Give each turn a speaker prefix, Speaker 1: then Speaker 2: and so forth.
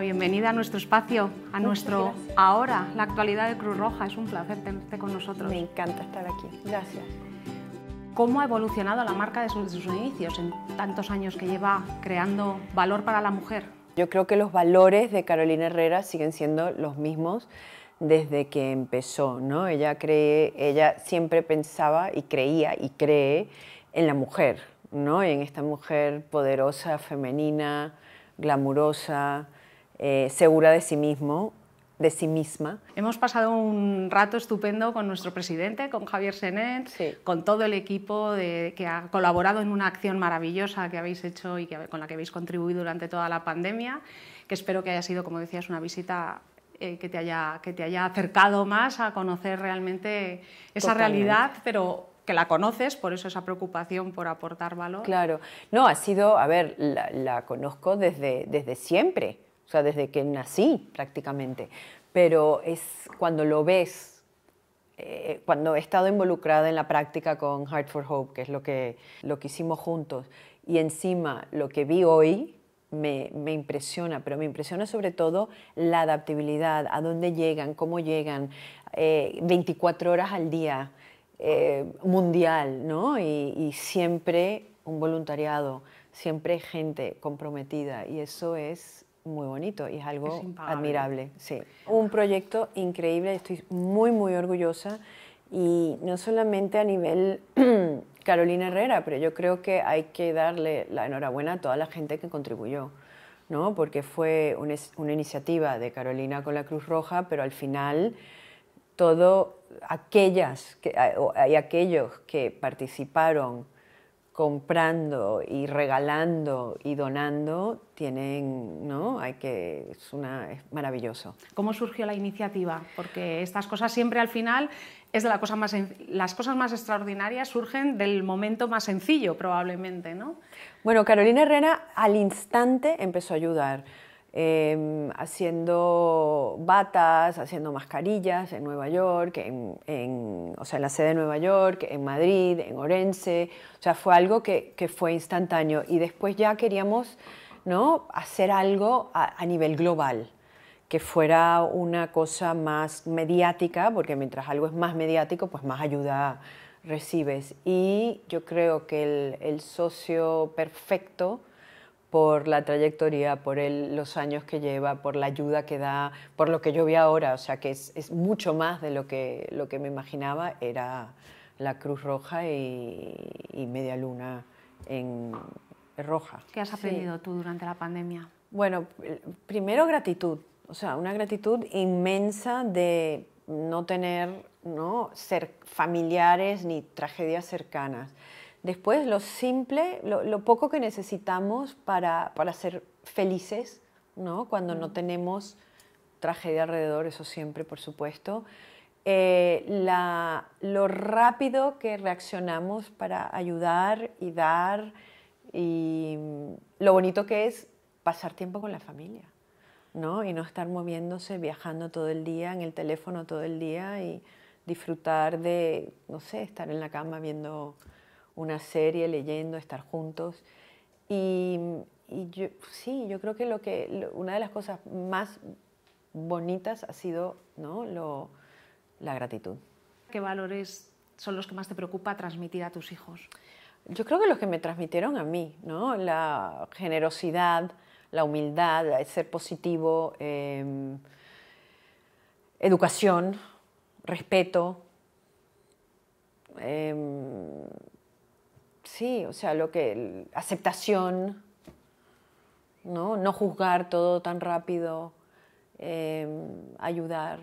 Speaker 1: bienvenida a nuestro espacio, a nuestro ahora, la actualidad de Cruz Roja. Es un placer tenerte con nosotros. Me encanta estar aquí. Gracias. ¿Cómo ha evolucionado la marca desde sus inicios en tantos años que lleva creando valor para la mujer?
Speaker 2: Yo creo que los valores de Carolina Herrera siguen siendo los mismos desde que empezó, Ella cree, ella siempre pensaba y creía y cree en la mujer, en esta mujer poderosa, femenina, glamurosa, eh, segura de sí mismo, de sí misma. Hemos pasado un
Speaker 1: rato estupendo con nuestro presidente, con Javier Senet, con todo el equipo de, que ha colaborado en una acción maravillosa que habéis hecho y que, con la que habéis contribuido durante toda la pandemia, que espero que haya sido, como decías, una visita eh, que, te haya, que te haya acercado más a conocer realmente esa realidad, pero que la conoces, por eso esa preocupación por aportar valor. Claro,
Speaker 2: no, ha sido, a ver, la, la conozco desde, desde siempre o sea, desde que nací prácticamente, pero es cuando lo ves, eh, cuando he estado involucrada en la práctica con Heart for Hope, que es lo que, lo que hicimos juntos, y encima lo que vi hoy, me, me, impresiona, pero me impresiona sobre todo la adaptabilidad, a dónde llegan, cómo llegan, 24 eh, horas al día, eh, mundial, ¿no? y, siempre un voluntariado, siempre gente comprometida, y eso es muy bonito y es algo admirable. Sí. Un proyecto increíble, estoy muy, muy orgullosa y no solamente a nivel Carolina Herrera, pero yo creo que hay que darle la enhorabuena a toda la gente que contribuyó. ¿no? porque fue una, iniciativa de Carolina con la Cruz Roja, pero al final todo aquellas que, y aquellos que participaron comprando y regalando y donando tienen, ¿no? Hay que, es, una, es maravilloso.
Speaker 1: ¿Cómo surgió la iniciativa? Porque estas cosas siempre al final es la cosa más, las cosas más extraordinarias surgen del momento más sencillo probablemente, ¿no?
Speaker 2: Bueno, Carolina Herrera al instante empezó a ayudar. Em, haciendo batas, haciendo mascarillas en Nueva York, en, en, o sea, en la sede de Nueva York, en Madrid, en Orense. O sea, fue algo que, fue instantáneo. Y después ya queríamos ¿no? hacer algo a, nivel global que fuera una cosa más mediática, porque mientras algo es más mediático, pues más ayuda recibes. Y yo creo que el socio perfecto por la trayectoria, por los años que lleva, por la ayuda que da, por lo que yo vi ahora, o sea que es, mucho más de lo que, lo que me imaginaba, era la Cruz Roja y, Media Luna en Roja. ¿Qué has aprendido tú durante la pandemia? Bueno, primero gratitud, o sea, una gratitud inmensa de no tener ¿no? ser familiares ni tragedias cercanas. Después, lo simple, lo, poco que necesitamos para, ser felices, Cuando no mm. tenemos tragedia alrededor, eso siempre, por supuesto. Eh, lo rápido que reaccionamos para ayudar y dar y mm, lo bonito que es pasar tiempo con la familia, Y no estar moviéndose, viajando todo el día, en el teléfono todo el día y disfrutar de, no sé, estar en la cama viendo una serie, leyendo, estar juntos. Y, sí, yo creo que, lo que una de las cosas más bonitas ha sido ¿no? lo, la gratitud.
Speaker 1: ¿Qué valores son los que más te preocupa transmitir a tus hijos?
Speaker 2: Yo creo que los que me transmitieron a mí, ¿no? la generosidad, la humildad, ser positivo, em, educación, respeto. Em, sí, o sea, lo que aceptación, ¿no? No juzgar todo tan rápido, em, ayudar.